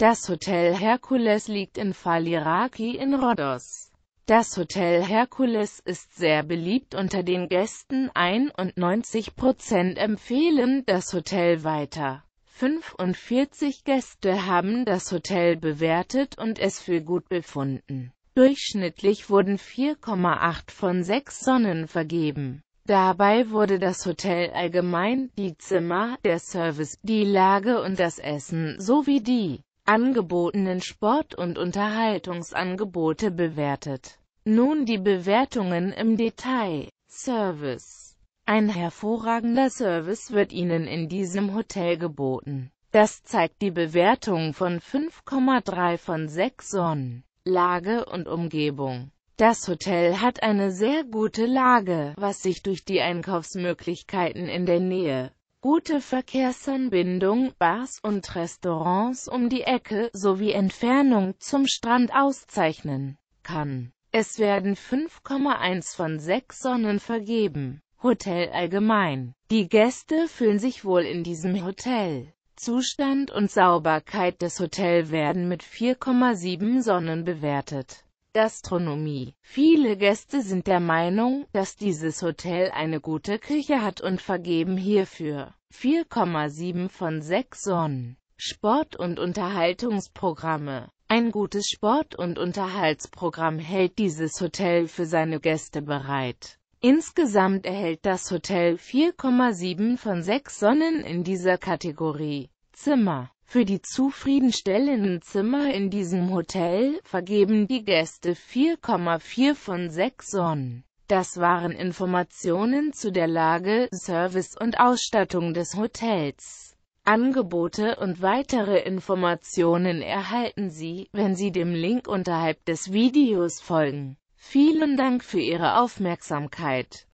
Das Hotel Herkules liegt in Faliraki in Rhodos. Das Hotel Herkules ist sehr beliebt unter den Gästen, 91% empfehlen das Hotel weiter. 45 Gäste haben das Hotel bewertet und es für gut befunden. Durchschnittlich wurden 4,8 von 6 Sonnen vergeben. Dabei wurde das Hotel allgemein, die Zimmer, der Service, die Lage und das Essen sowie die angebotenen Sport- und Unterhaltungsangebote bewertet. Nun die Bewertungen im Detail. Service Ein hervorragender Service wird Ihnen in diesem Hotel geboten. Das zeigt die Bewertung von 5,3 von 6 Sonnen. Lage und Umgebung das Hotel hat eine sehr gute Lage, was sich durch die Einkaufsmöglichkeiten in der Nähe gute Verkehrsanbindung, Bars und Restaurants um die Ecke sowie Entfernung zum Strand auszeichnen kann. Es werden 5,1 von 6 Sonnen vergeben. Hotel allgemein. Die Gäste fühlen sich wohl in diesem Hotel. Zustand und Sauberkeit des Hotels werden mit 4,7 Sonnen bewertet. Gastronomie. Viele Gäste sind der Meinung, dass dieses Hotel eine gute Küche hat und vergeben hierfür 4,7 von 6 Sonnen. Sport- und Unterhaltungsprogramme Ein gutes Sport- und Unterhaltsprogramm hält dieses Hotel für seine Gäste bereit. Insgesamt erhält das Hotel 4,7 von 6 Sonnen in dieser Kategorie. Zimmer für die zufriedenstellenden Zimmer in diesem Hotel vergeben die Gäste 4,4 von 6 Sonnen. Das waren Informationen zu der Lage, Service und Ausstattung des Hotels. Angebote und weitere Informationen erhalten Sie, wenn Sie dem Link unterhalb des Videos folgen. Vielen Dank für Ihre Aufmerksamkeit.